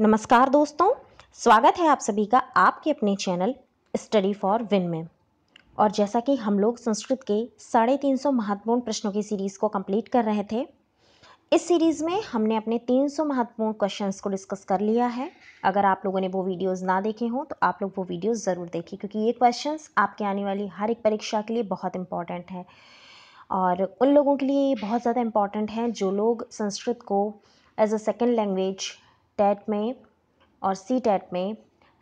नमस्कार दोस्तों स्वागत है आप सभी का आपके अपने चैनल स्टडी फॉर विन में और जैसा कि हम लोग संस्कृत के साढ़े तीन सौ महत्वपूर्ण प्रश्नों की सीरीज़ को कंप्लीट कर रहे थे इस सीरीज़ में हमने अपने तीन सौ महत्वपूर्ण क्वेश्चंस को डिस्कस कर लिया है अगर आप लोगों ने वो वीडियोस ना देखे हों तो आप लोग वो वीडियोस ज़रूर देखें क्योंकि ये क्वेश्चन आपके आने वाली हर एक परीक्षा के लिए बहुत इंपॉर्टेंट है और उन लोगों के लिए ये बहुत ज़्यादा इम्पॉर्टेंट है जो लोग संस्कृत को as a second language TET में और सी टेट में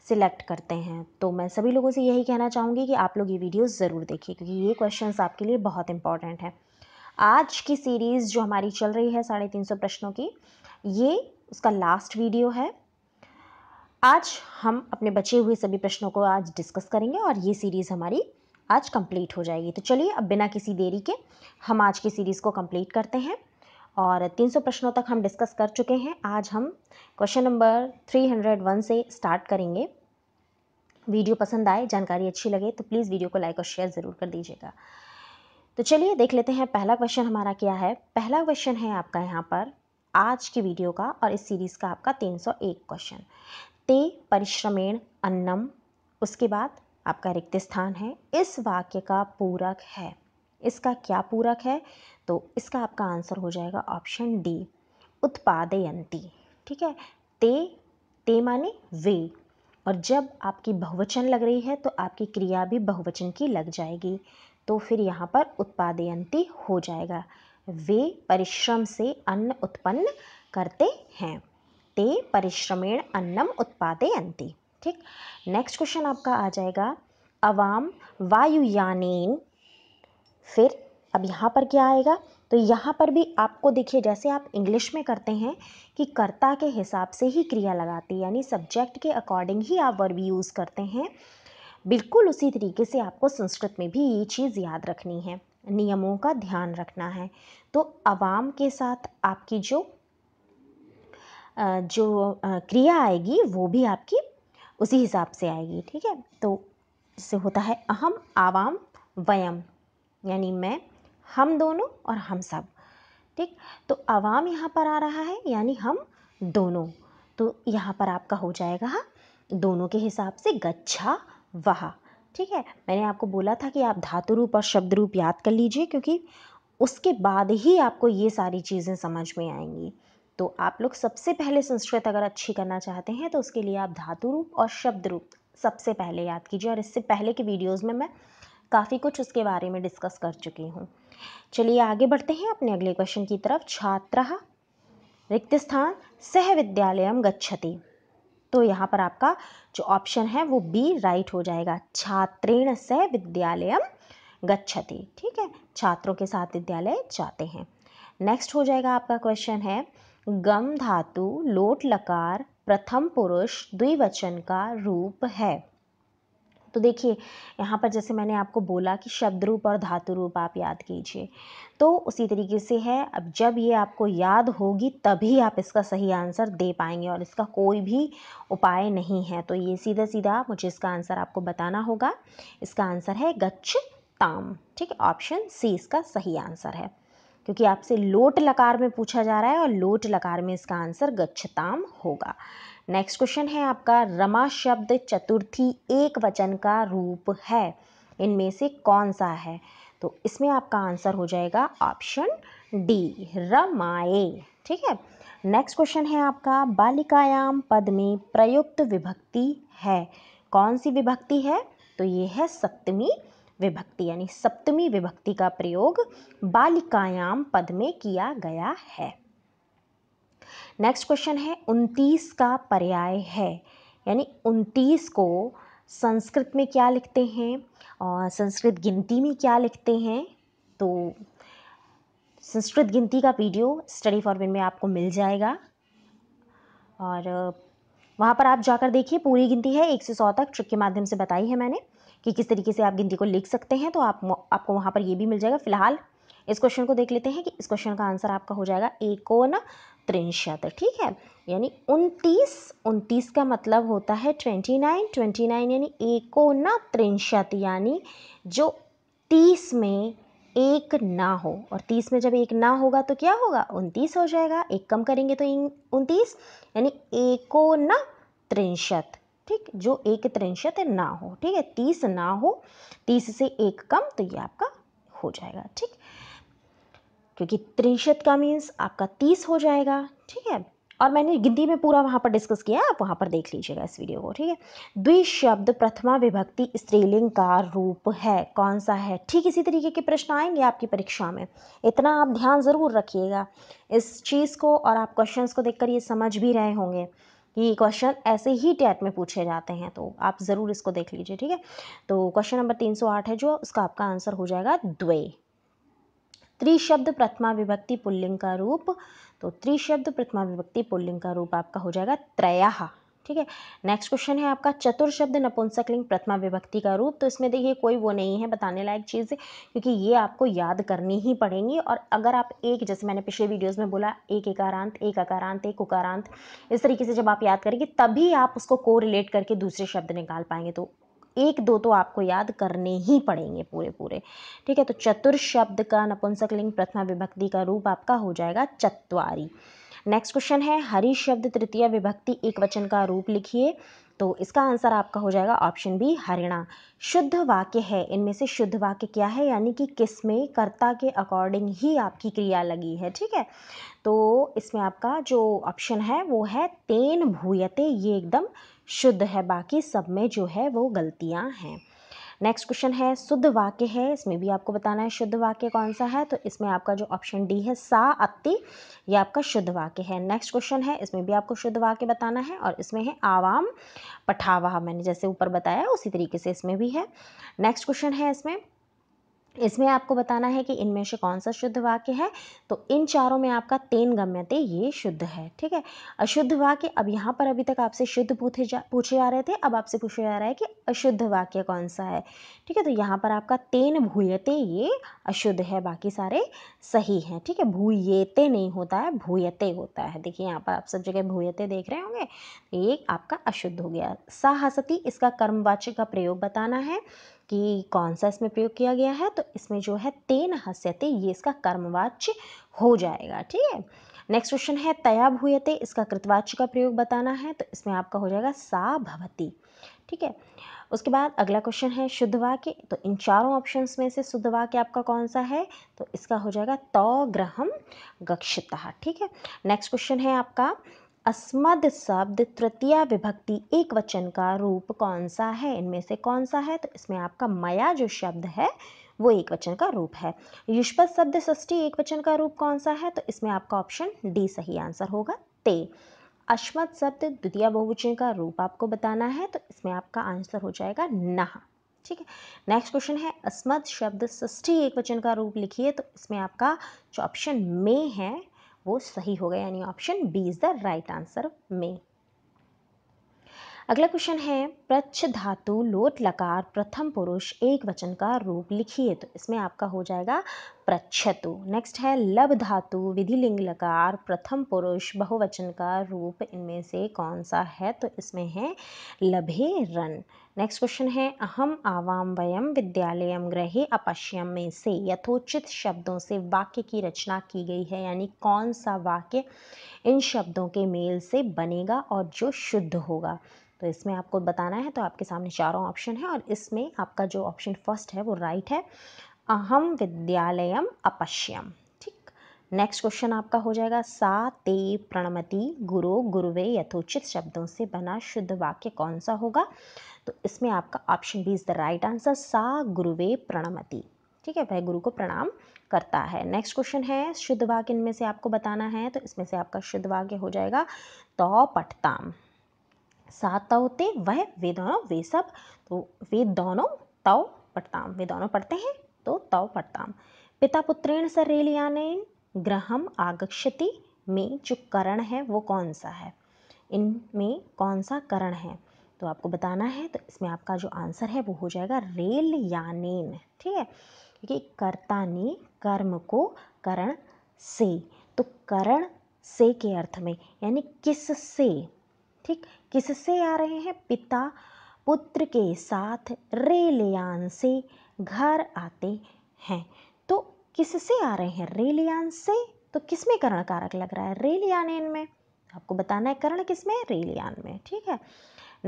सिलेक्ट करते हैं तो मैं सभी लोगों से यही कहना चाहूँगी कि आप लोग ये वीडियो ज़रूर देखिए क्योंकि ये क्वेश्चन आपके लिए बहुत इंपॉर्टेंट हैं आज की सीरीज़ जो हमारी चल रही है साढ़े तीन सौ प्रश्नों की ये उसका लास्ट वीडियो है आज हम अपने बचे हुए सभी प्रश्नों को आज डिस्कस करेंगे और ये सीरीज़ हमारी आज कंप्लीट हो जाएगी तो चलिए अब बिना किसी देरी के हम आज की सीरीज़ को कंप्लीट करते हैं और 300 प्रश्नों तक हम डिस्कस कर चुके हैं आज हम क्वेश्चन नंबर 301 से स्टार्ट करेंगे वीडियो पसंद आए जानकारी अच्छी लगे तो प्लीज़ वीडियो को लाइक और शेयर ज़रूर कर दीजिएगा तो चलिए देख लेते हैं पहला क्वेश्चन हमारा क्या है पहला क्वेश्चन है आपका यहाँ पर आज की वीडियो का और इस सीरीज़ का आपका 301 क्वेश्चन ते परिश्रमेण अन्नम उसके बाद आपका रिक्त स्थान है इस वाक्य का पूरक है इसका क्या पूरक है तो इसका आपका आंसर हो जाएगा ऑप्शन डी उत्पादयंती ठीक है ते ते माने वे और जब आपकी बहुवचन लग रही है तो आपकी क्रिया भी बहुवचन की लग जाएगी तो फिर यहाँ पर उत्पादयंती हो जाएगा वे परिश्रम से अन्न उत्पन्न करते हैं ते परिश्रमेण अन्नम उत्पादयंती ठीक नेक्स्ट क्वेश्चन आपका आ जाएगा अवाम वायुयानेन फिर अब यहाँ पर क्या आएगा तो यहाँ पर भी आपको देखिए जैसे आप इंग्लिश में करते हैं कि कर्ता के हिसाब से ही क्रिया लगाते हैं यानी सब्जेक्ट के अकॉर्डिंग ही आप वर्ब यूज़ करते हैं बिल्कुल उसी तरीके से आपको संस्कृत में भी ये चीज़ याद रखनी है नियमों का ध्यान रखना है तो आवाम के साथ आपकी जो जो क्रिया आएगी वो भी आपकी उसी हिसाब से आएगी ठीक है तो इससे होता है अहम आवाम वयम यानी मैं हम दोनों और हम सब ठीक तो आवाम यहाँ पर आ रहा है यानी हम दोनों तो यहाँ पर आपका हो जाएगा हाँ, दोनों के हिसाब से गच्छा वहा ठीक है मैंने आपको बोला था कि आप धातु रूप और शब्द रूप याद कर लीजिए क्योंकि उसके बाद ही आपको ये सारी चीज़ें समझ में आएंगी तो आप लोग सबसे पहले संस्कृत अगर अच्छी करना चाहते हैं तो उसके लिए आप धातु रूप और शब्द रूप सबसे पहले याद कीजिए और इससे पहले के वीडियोज़ में मैं काफ़ी कुछ उसके बारे में डिस्कस कर चुकी हूँ चलिए आगे बढ़ते हैं अपने अगले क्वेश्चन की तरफ छात्र रिक्त स्थान सह विद्यालयम गच्छति तो यहाँ पर आपका जो ऑप्शन है वो बी राइट हो जाएगा छात्रेण सह विद्यालयम गच्छति ठीक है छात्रों के साथ विद्यालय जाते हैं नेक्स्ट हो जाएगा आपका क्वेश्चन है गम धातु लोट लकार प्रथम पुरुष द्विवचन का रूप है तो देखिए यहाँ पर जैसे मैंने आपको बोला कि शब्द रूप और धातु रूप आप याद कीजिए तो उसी तरीके से है अब जब ये आपको याद होगी तभी आप इसका सही आंसर दे पाएंगे और इसका कोई भी उपाय नहीं है तो ये सीधा सीधा मुझे इसका आंसर आपको बताना होगा इसका आंसर है गच्छ ताम ठीक है ऑप्शन सी इसका सही आंसर है क्योंकि आपसे लोट लकार में पूछा जा रहा है और लोट लकार में इसका आंसर गच्छताम होगा नेक्स्ट क्वेश्चन है आपका रमा शब्द चतुर्थी एक वचन का रूप है इनमें से कौन सा है तो इसमें आपका आंसर हो जाएगा ऑप्शन डी रमाए ठीक है नेक्स्ट क्वेश्चन है आपका बालिकायाम पद में प्रयुक्त विभक्ति है कौन सी विभक्ति है तो ये है सप्तमी विभक्ति यानी सप्तमी विभक्ति का प्रयोग बालिकायाम पद में किया गया है नेक्स्ट क्वेश्चन है उनतीस का पर्याय है यानी उनतीस को संस्कृत में क्या लिखते हैं और संस्कृत गिनती में क्या लिखते हैं तो संस्कृत गिनती का वीडियो स्टडी फॉर्मेट में आपको मिल जाएगा और वहाँ पर आप जाकर देखिए पूरी गिनती है एक से सौ तक ट्रिक के माध्यम से बताई है मैंने कि किस तरीके से आप गिनती को लिख सकते हैं तो आप आपको वहाँ पर ये भी मिल जाएगा फिलहाल इस क्वेश्चन को देख लेते हैं कि इस क्वेश्चन का आंसर आपका हो जाएगा एकोन त्रिंशत ठीक है यानी उनतीस उनतीस का मतलब होता है ट्वेंटी नाइन ट्वेंटी नाइन यानी एकोन त्रिंशत यानी जो तीस में एक ना हो और तीस में जब एक ना होगा तो क्या होगा उनतीस हो जाएगा एक कम करेंगे तो उनतीस यानी एकोन त्रिंशत ठीक जो एक त्रिंशत ना हो ठीक है तीस ना हो तीस से एक कम तो ये आपका हो जाएगा ठीक क्योंकि त्रिंशत का मीन्स आपका तीस हो जाएगा ठीक है और मैंने गिनती में पूरा वहाँ पर डिस्कस किया आप वहाँ पर देख लीजिएगा इस वीडियो को ठीक है द्विशब्द प्रथमा विभक्ति स्त्रीलिंग का रूप है कौन सा है ठीक इसी तरीके के प्रश्न आएंगे आपकी परीक्षा में इतना आप ध्यान ज़रूर रखिएगा इस चीज़ को और आप क्वेश्चंस को देखकर ये समझ भी रहे होंगे ये क्वेश्चन ऐसे ही टैट में पूछे जाते हैं तो आप ज़रूर इसको देख लीजिए ठीक है तो क्वेश्चन नंबर तीन सौ आठ है जो उसका आपका आंसर हो जाएगा द्वे त्रिशब्द प्रथमा विभक्ति पुल्लिंग का रूप तो त्रिशब्द प्रथमा विभक्ति पुल्लिंग का रूप आपका हो जाएगा त्रया ठीक है नेक्स्ट क्वेश्चन है आपका चतुर शब्द नपुंसकलिंग प्रथमा विभक्ति का रूप तो इसमें देखिए कोई वो नहीं है बताने लायक चीज़ क्योंकि ये आपको याद करनी ही पड़ेंगी और अगर आप एक जैसे मैंने पिछले वीडियोज़ में बोला एक एकारांत एक अकारांत एक उकारांत इस तरीके से जब आप याद करेंगे तभी आप उसको को रिलेट करके दूसरे शब्द निकाल पाएंगे तो एक दो तो आपको याद करने ही पड़ेंगे पूरे पूरे ठीक है तो चतुर शब्द का नपुंसकलिंग प्रथमा विभक्ति का रूप आपका हो जाएगा चतवारी नेक्स्ट क्वेश्चन है हरी शब्द तृतीय विभक्ति एक वचन का रूप लिखिए तो इसका आंसर आपका हो जाएगा ऑप्शन बी हरिणा शुद्ध वाक्य है इनमें से शुद्ध वाक्य क्या है यानी कि किस में कर्ता के अकॉर्डिंग ही आपकी क्रिया लगी है ठीक है तो इसमें आपका जो ऑप्शन है वो है तेन भूयते ये एकदम शुद्ध है बाकी सब में जो है वो गलतियाँ हैं नेक्स्ट क्वेश्चन है शुद्ध वाक्य है इसमें भी आपको बताना है शुद्ध वाक्य कौन सा है तो इसमें आपका जो ऑप्शन डी है सा अति ये आपका शुद्ध वाक्य है नेक्स्ट क्वेश्चन है इसमें भी आपको शुद्ध वाक्य बताना है और इसमें है आवाम पठावा मैंने जैसे ऊपर बताया उसी तरीके से इसमें भी है नेक्स्ट क्वेश्चन है इसमें इसमें आपको बताना है कि इनमें से कौन सा शुद्ध वाक्य है तो इन चारों में आपका तेन गम्यते ये शुद्ध है ठीक है अशुद्ध वाक्य अब यहाँ पर अभी तक आपसे शुद्ध पूछे जा पूछे जा रहे थे अब आपसे पूछा जा रहा है कि अशुद्ध वाक्य कौन सा है ठीक है तो यहाँ पर आपका तेन भूयते ये अशुद्ध है बाकी सारे सही हैं ठीक है भूयते नहीं होता है भूयते होता है देखिए यहाँ पर आप सब जगह भूयते देख रहे होंगे ये आपका अशुद्ध हो गया साहसती इसका कर्मवाच्य का प्रयोग बताना है कि कौन सा इसमें प्रयोग किया गया है तो इसमें जो है तेन हस्यते ये इसका कर्मवाच्य हो जाएगा ठीक है नेक्स्ट क्वेश्चन है तया भूयते इसका कृतवाच्य का प्रयोग बताना है तो इसमें आपका हो जाएगा सा भवती ठीक है उसके बाद अगला क्वेश्चन है शुद्ध वाक्य तो इन चारों ऑप्शंस में से शुद्ध वाक्य आपका कौन सा है तो इसका हो जाएगा तौ ग्रहम गक्षता ठीक है नेक्स्ट क्वेश्चन है आपका अस्मद शब्द तृतीय विभक्ति एक वचन का रूप कौन सा है इनमें से कौन सा है तो इसमें आपका मया जो शब्द है वो एक वचन का रूप है युष्पद शब्द षष्टी एक वचन का रूप कौन सा है तो इसमें आपका ऑप्शन डी सही आंसर होगा ते अश्मत शब्द द्वितीय बहुवचन का रूप आपको बताना है तो इसमें आपका आंसर हो जाएगा नह ठीक है नेक्स्ट क्वेश्चन है अस्मद शब्द षष्ठी एक वचन का रूप लिखिए तो इसमें आपका जो ऑप्शन में है वो सही हो गया यानी option B is the right answer में अगला क्वेश्चन है प्रच्छ धातु लोट लकार प्रथम पुरुष एक वचन का रूप लिखिए तो इसमें आपका हो जाएगा प्रच्छतु नेक्स्ट है लब धातु विधि लिंग लकार प्रथम पुरुष बहुवचन का रूप इनमें से कौन सा है तो इसमें है लभे रन नेक्स्ट क्वेश्चन है अहम आवाम वयम विद्यालय ग्रहे अपश्यम में से यथोचित शब्दों से वाक्य की रचना की गई है यानी कौन सा वाक्य इन शब्दों के मेल से बनेगा और जो शुद्ध होगा तो इसमें आपको बताना है तो आपके सामने चारों ऑप्शन है और इसमें आपका जो ऑप्शन फर्स्ट है वो राइट है अहम विद्यालयम अपश्यम ठीक नेक्स्ट क्वेश्चन आपका हो जाएगा सा ते प्रणमति गुरु गुरुवे यथोचित शब्दों से बना शुद्ध वाक्य कौन सा होगा तो इसमें आपका option B is the right answer सा गुरुवे प्रणमति ठीक है वह गुरु को प्रणाम करता है नेक्स्ट क्वेश्चन है शुद्ध वाक्य इनमें से आपको बताना है तो इसमें से आपका शुद्ध वाक्य हो जाएगा तो पठताम सा तवते वह वे दोनों वे सब तो वे दोनों तव पटताम वे दोनों पढ़ते हैं तो तव पटताम पिता पुत्रेण सर रेलियाने ग्रहम आगक्षति में जो करण है वो कौन सा है इनमें कौन सा करण है तो आपको बताना है तो इसमें आपका जो आंसर है वो हो जाएगा रेल यानेन ठीक है क्योंकि कर्ता ने कर्म को करण से तो करण से के अर्थ में यानी किस से ठीक किस से आ रहे हैं पिता पुत्र के साथ रेल यान से घर आते हैं तो किस से आ रहे हैं रेल यान से तो किस में करण कारक लग रहा है रेल में आपको बताना है करण किस में रेल यान में ठीक है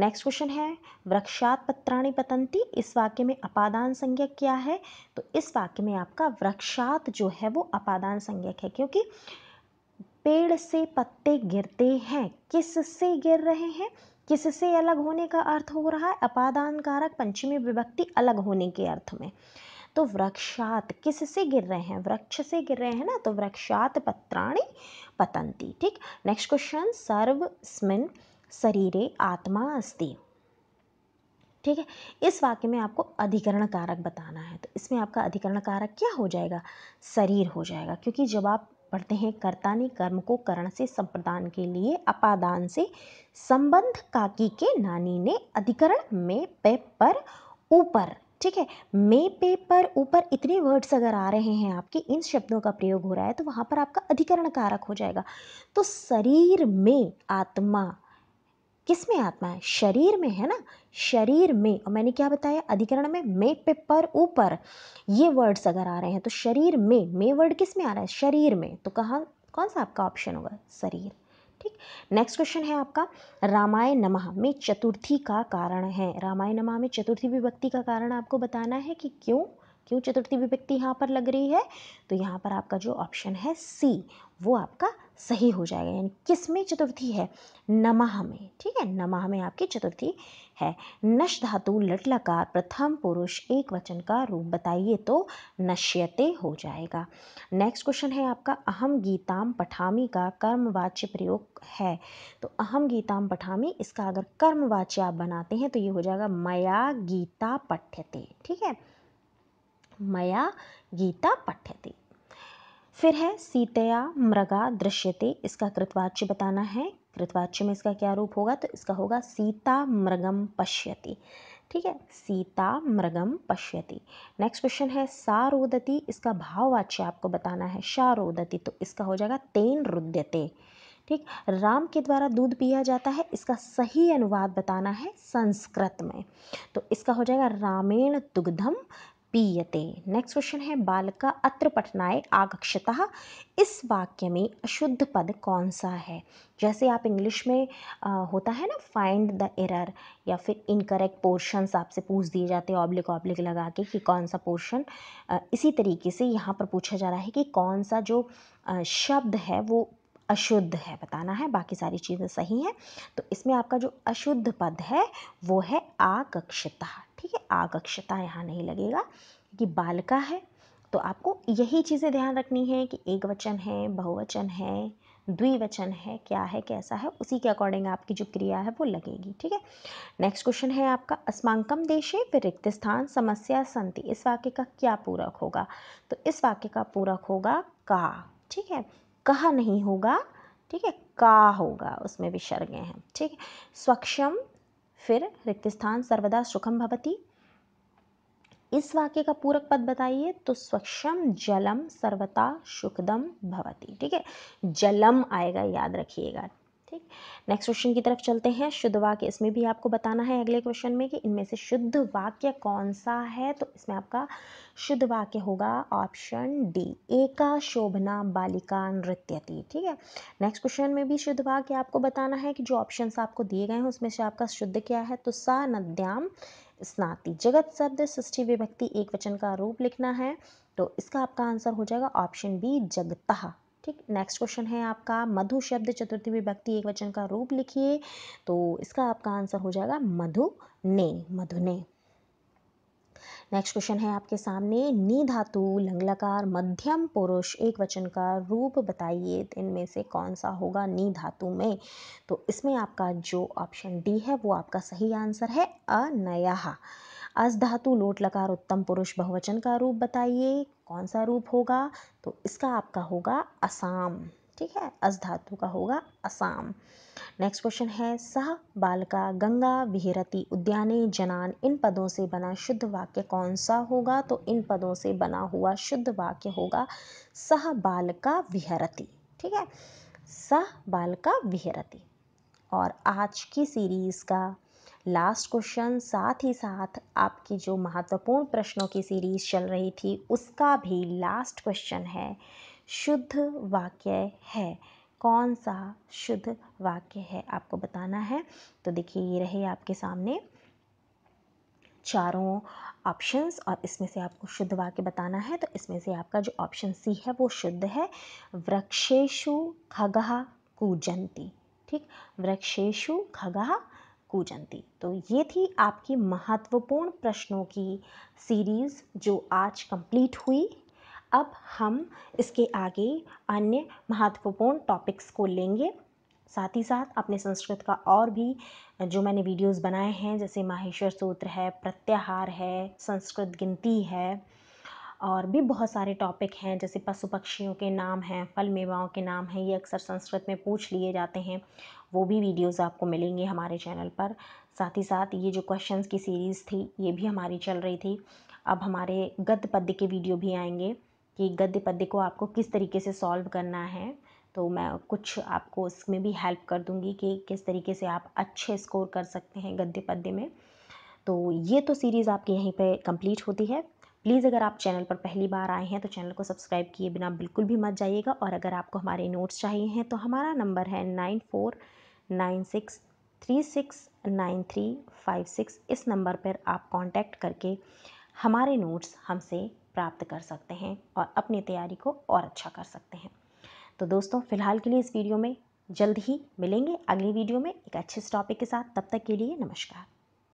नेक्स्ट क्वेश्चन है वृक्षात पत्राणी पतंती इस वाक्य में अपादान संज्ञक क्या है तो इस वाक्य में आपका वृक्षात जो है वो अपादान संज्ञक है क्योंकि पेड़ से पत्ते गिरते हैं किस से गिर रहे हैं किस से अलग होने का अर्थ हो रहा है अपादान कारक पंचमी विभक्ति अलग होने के अर्थ में तो वृक्षात किस से गिर रहे हैं वृक्ष से गिर रहे हैं ना तो वृक्षात पत्राणी पतंती ठीक नेक्स्ट क्वेश्चन सर्व स्मिन शरीरे आत्मा अस्ति ठीक है इस वाक्य में आपको अधिकरण कारक बताना है तो इसमें आपका अधिकरण कारक क्या हो जाएगा शरीर हो जाएगा क्योंकि जब आप पढ़ते हैं कर्ता ने कर्म को करण से संप्रदान के लिए अपादान से संबंध काकी के नानी ने अधिकरण में पे पर ऊपर ठीक है मे पे पर ऊपर इतने वर्ड्स अगर आ रहे हैं आपके इन शब्दों का प्रयोग हो रहा है तो वहाँ पर आपका अधिकरण कारक हो जाएगा तो शरीर में आत्मा किस में आत्मा है शरीर में है ना शरीर में और मैंने क्या बताया अधिकरण में मे पे पर ऊपर ये वर्ड्स अगर आ रहे हैं तो शरीर में मे वर्ड किस में आ रहा है शरीर में तो कहाँ कौन सा आपका ऑप्शन होगा शरीर ठीक नेक्स्ट क्वेश्चन है आपका रामायण नमः में चतुर्थी का कारण है रामायण नमः में चतुर्थी विभक्ति का कारण आपको बताना है कि क्यों क्यों चतुर्थी विभक्ति यहाँ पर लग रही है तो यहाँ पर आपका जो ऑप्शन है सी वो आपका सही हो जाएगा यानी किस में चतुर्थी है नमः में ठीक है नमः में आपकी चतुर्थी है नश धातु लटलकार प्रथम पुरुष एक वचन का रूप बताइए तो नश्यते हो जाएगा नेक्स्ट क्वेश्चन है आपका अहम गीताम पठामी का कर्मवाच्य प्रयोग है तो अहम गीताम पठामी इसका अगर कर्मवाच्य आप बनाते हैं तो ये हो जाएगा मया गीता पठ्यते ठीक है मया गीता पठ्यते फिर है सीतया मृगा दृश्यते इसका कृतवाच्य बताना है कृतवाच्य में इसका क्या रूप होगा तो इसका होगा सीता मृगम पश्यति ठीक है सीता मृगम पश्यति नेक्स्ट क्वेश्चन है सारोदति इसका भाववाच्य आपको बताना है शारोदति तो इसका हो जाएगा तेन रुद्यते ठीक राम के द्वारा दूध पिया जाता है इसका सही अनुवाद बताना है संस्कृत में तो इसका हो जाएगा रामेण दुग्धम पीयते नेक्स्ट क्वेश्चन है बालका अत्र पठनाय आगक्षतः इस वाक्य में अशुद्ध पद कौन सा है जैसे आप इंग्लिश में आ, होता है ना फाइंड द एरर या फिर इनकरेक्ट पोर्शंस आपसे पूछ दिए जाते हैं ऑब्लिक ऑब्लिक लगा के कि कौन सा पोर्शन इसी तरीके से यहाँ पर पूछा जा रहा है कि कौन सा जो शब्द है वो अशुद्ध है बताना है बाकी सारी चीज़ें सही हैं तो इसमें आपका जो अशुद्ध पद है वो है आकक्षता ठीक है आकक्षता यहाँ नहीं लगेगा कि बालका है तो आपको यही चीज़ें ध्यान रखनी है कि एक वचन है बहुवचन है द्विवचन है क्या है कैसा है उसी के अकॉर्डिंग आपकी जो क्रिया है वो लगेगी ठीक है नेक्स्ट क्वेश्चन है आपका अस्मांकम देशे फिर रिक्त स्थान समस्या संति इस वाक्य का क्या पूरक होगा तो इस वाक्य का पूरक होगा का ठीक है कह नहीं होगा ठीक है का होगा उसमें विसर्ग हैं ठीक है स्वक्षम फिर रिक्त स्थान सर्वदा सुखम भवती इस वाक्य का पूरक पद बताइए तो स्वक्षम जलम सर्वता सुखदम भवती ठीक है जलम आएगा याद रखिएगा ठीक नेक्स्ट क्वेश्चन की तरफ चलते हैं शुद्ध वाक्य इसमें भी आपको बताना है अगले क्वेश्चन में कि इनमें से शुद्ध वाक्य कौन सा है तो इसमें आपका शुद्ध वाक्य होगा ऑप्शन डी एका शोभना बालिका नृत्यति ठीक है नेक्स्ट क्वेश्चन में भी शुद्ध वाक्य आपको बताना है कि जो ऑप्शन आपको दिए गए हैं उसमें से आपका शुद्ध क्या है तो सा नद्याम स्नाति जगत शब्द सृष्टि विभक्ति एक वचन का रूप लिखना है तो इसका आपका आंसर हो जाएगा ऑप्शन बी जगता ठीक नेक्स्ट क्वेश्चन है आपका मधु शब्द चतुर्थी विभक्ति एक वचन का रूप लिखिए तो इसका आपका आंसर हो जाएगा मधु ने मधु ने नेक्स्ट क्वेश्चन है आपके सामने नी धातु लंगलाकार मध्यम पुरुष एक वचन का रूप बताइए इनमें से कौन सा होगा नी धातु में तो इसमें आपका जो ऑप्शन डी है वो आपका सही आंसर है अनया अस धातु लोट लकार उत्तम पुरुष बहुवचन का रूप बताइए कौन सा रूप होगा तो इसका आपका होगा असाम ठीक है अस धातु का होगा असाम नेक्स्ट क्वेश्चन है सह बालका गंगा विहरती उद्याने जनान इन पदों से बना शुद्ध वाक्य कौन सा होगा तो इन पदों से बना हुआ शुद्ध वाक्य होगा सह बालका विहरती ठीक है सह बालका विहरती और आज की सीरीज़ का लास्ट क्वेश्चन साथ ही साथ आपकी जो महत्वपूर्ण प्रश्नों की सीरीज चल रही थी उसका भी लास्ट क्वेश्चन है शुद्ध वाक्य है कौन सा शुद्ध वाक्य है आपको बताना है तो देखिए ये रहे आपके सामने चारों ऑप्शंस और इसमें से आपको शुद्ध वाक्य बताना है तो इसमें से आपका जो ऑप्शन सी है वो शुद्ध है वृक्षेशु खगहा कूजंती ठीक वृक्षेशु खगहा कूजंती तो ये थी आपकी महत्वपूर्ण प्रश्नों की सीरीज़ जो आज कंप्लीट हुई अब हम इसके आगे अन्य महत्वपूर्ण टॉपिक्स को लेंगे साथ ही साथ अपने संस्कृत का और भी जो मैंने वीडियोस बनाए हैं जैसे माहेश्वर सूत्र है प्रत्याहार है संस्कृत गिनती है और भी बहुत सारे टॉपिक हैं जैसे पशु पक्षियों के नाम हैं फल मेवाओं के नाम हैं ये अक्सर संस्कृत में पूछ लिए जाते हैं वो भी वीडियोज़ आपको मिलेंगे हमारे चैनल पर साथ ही साथ ये जो क्वेश्चंस की सीरीज़ थी ये भी हमारी चल रही थी अब हमारे गद्य पद्य के वीडियो भी आएंगे कि गद्य पद्य को आपको किस तरीके से सॉल्व करना है तो मैं कुछ आपको इसमें भी हेल्प कर दूंगी कि किस तरीके से आप अच्छे स्कोर कर सकते हैं गद्य पद्य में तो ये तो सीरीज़ आपकी यहीं पे कंप्लीट होती है प्लीज़ अगर आप चैनल पर पहली बार आए हैं तो चैनल को सब्सक्राइब किए बिना बिल्कुल भी मत जाइएगा और अगर आपको हमारे नोट्स चाहिए हैं तो हमारा नंबर है nine four nine six three six nine three five six इस नंबर पर आप कांटेक्ट करके हमारे नोट्स हमसे प्राप्त कर सकते हैं और अपनी तैयारी को और अच्छा कर सकते हैं तो दोस्तों फ़िलहाल के लिए इस वीडियो में जल्द ही मिलेंगे अगली वीडियो में एक अच्छे टॉपिक के साथ तब तक के लिए नमस्कार